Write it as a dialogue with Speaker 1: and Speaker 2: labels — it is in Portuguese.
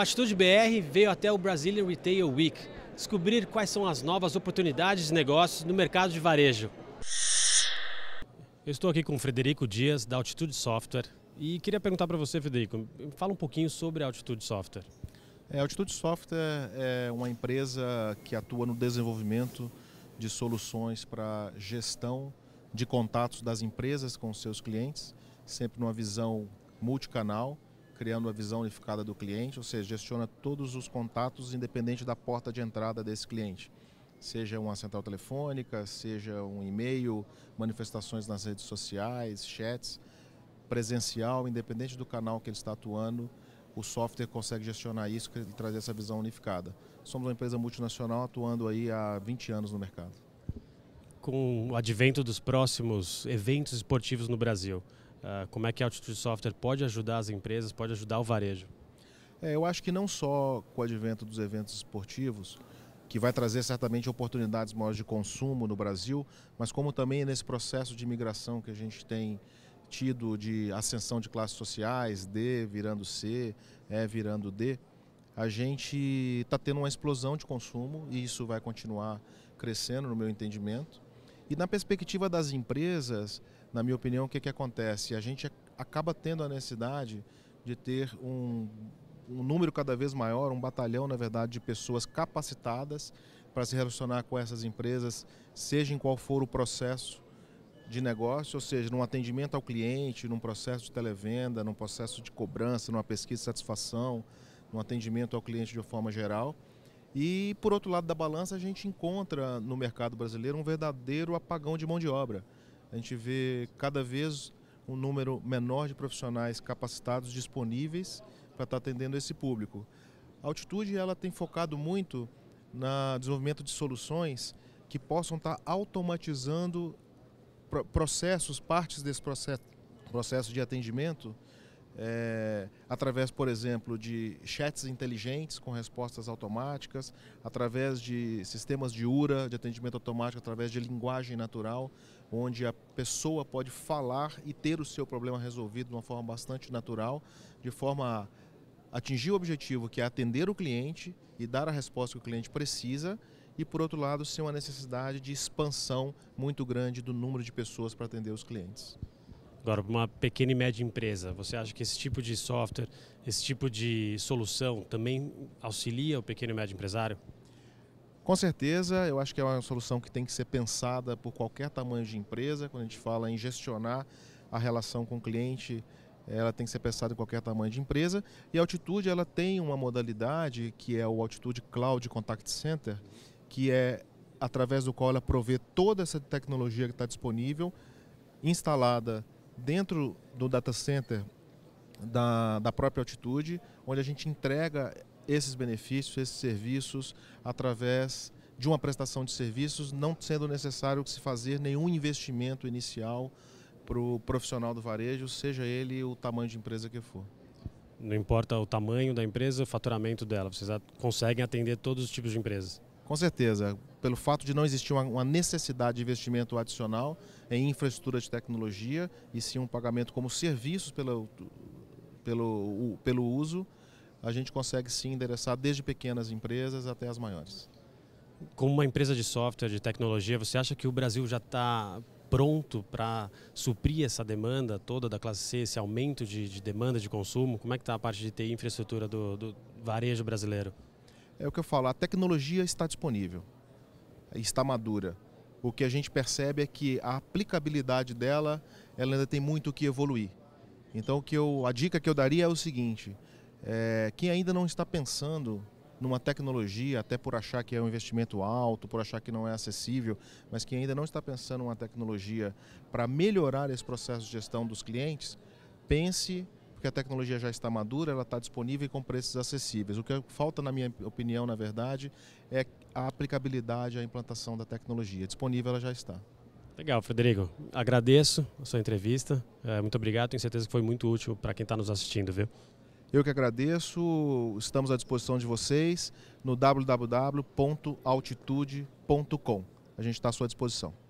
Speaker 1: A Atitude BR veio até o Brazilian Retail Week descobrir quais são as novas oportunidades de negócios no mercado de varejo. Eu estou aqui com o Frederico Dias, da Altitude Software, e queria perguntar para você, Frederico, fala um pouquinho sobre a Altitude Software.
Speaker 2: É, a Altitude Software é uma empresa que atua no desenvolvimento de soluções para gestão de contatos das empresas com seus clientes, sempre numa visão multicanal criando a visão unificada do cliente, ou seja, gestiona todos os contatos independente da porta de entrada desse cliente. Seja uma central telefônica, seja um e-mail, manifestações nas redes sociais, chats, presencial, independente do canal que ele está atuando, o software consegue gestionar isso e trazer essa visão unificada. Somos uma empresa multinacional atuando aí há 20 anos no mercado.
Speaker 1: Com o advento dos próximos eventos esportivos no Brasil, ah, como é que a Altitude Software pode ajudar as empresas, pode ajudar o
Speaker 2: varejo? É, eu acho que não só com o advento dos eventos esportivos, que vai trazer certamente oportunidades maiores de consumo no Brasil, mas como também nesse processo de imigração que a gente tem tido de ascensão de classes sociais, D virando C, E virando D, a gente está tendo uma explosão de consumo e isso vai continuar crescendo, no meu entendimento. E na perspectiva das empresas, na minha opinião, o que, é que acontece? A gente acaba tendo a necessidade de ter um, um número cada vez maior, um batalhão, na verdade, de pessoas capacitadas para se relacionar com essas empresas, seja em qual for o processo de negócio, ou seja, num atendimento ao cliente, num processo de televenda, num processo de cobrança, numa pesquisa de satisfação, num atendimento ao cliente de uma forma geral. E, por outro lado da balança, a gente encontra no mercado brasileiro um verdadeiro apagão de mão de obra. A gente vê cada vez um número menor de profissionais capacitados disponíveis para estar tá atendendo esse público. A Altitude ela tem focado muito no desenvolvimento de soluções que possam estar tá automatizando processos, partes desse processo, processo de atendimento, é, através, por exemplo, de chats inteligentes com respostas automáticas, através de sistemas de URA, de atendimento automático, através de linguagem natural, onde a pessoa pode falar e ter o seu problema resolvido de uma forma bastante natural, de forma a atingir o objetivo que é atender o cliente e dar a resposta que o cliente precisa, e por outro lado, ser uma necessidade de expansão muito grande do número de pessoas para atender os clientes.
Speaker 1: Agora, uma pequena e média empresa, você acha que esse tipo de software, esse tipo de solução também auxilia o pequeno e médio empresário?
Speaker 2: Com certeza, eu acho que é uma solução que tem que ser pensada por qualquer tamanho de empresa. Quando a gente fala em gestionar a relação com o cliente, ela tem que ser pensada em qualquer tamanho de empresa. E a Altitude ela tem uma modalidade que é o Altitude Cloud Contact Center, que é através do qual ela provê toda essa tecnologia que está disponível, instalada dentro do data center da, da própria altitude, onde a gente entrega esses benefícios, esses serviços, através de uma prestação de serviços, não sendo necessário se fazer nenhum investimento inicial para o profissional do varejo, seja ele o tamanho de empresa que for.
Speaker 1: Não importa o tamanho da empresa, o faturamento dela, vocês conseguem atender todos os tipos de empresas?
Speaker 2: Com certeza, pelo fato de não existir uma necessidade de investimento adicional em infraestrutura de tecnologia e sim um pagamento como serviços pelo, pelo, pelo uso, a gente consegue sim endereçar desde pequenas empresas até as maiores.
Speaker 1: Como uma empresa de software, de tecnologia, você acha que o Brasil já está pronto para suprir essa demanda toda da classe C, esse aumento de, de demanda de consumo? Como é que está a parte de ter
Speaker 2: infraestrutura do, do varejo brasileiro? É o que eu falo, a tecnologia está disponível, está madura. O que a gente percebe é que a aplicabilidade dela, ela ainda tem muito que evoluir. Então o que eu, a dica que eu daria é o seguinte: é, quem ainda não está pensando numa tecnologia, até por achar que é um investimento alto, por achar que não é acessível, mas que ainda não está pensando numa tecnologia para melhorar esse processo de gestão dos clientes, pense porque a tecnologia já está madura, ela está disponível e com preços acessíveis. O que falta, na minha opinião, na verdade, é a aplicabilidade, a implantação da tecnologia. Disponível ela já está.
Speaker 1: Legal, Frederico. Agradeço a sua entrevista. É, muito obrigado. Tenho certeza que foi muito útil para quem está nos assistindo, viu?
Speaker 2: Eu que agradeço. Estamos à disposição de vocês no www.altitude.com. A gente está à sua disposição.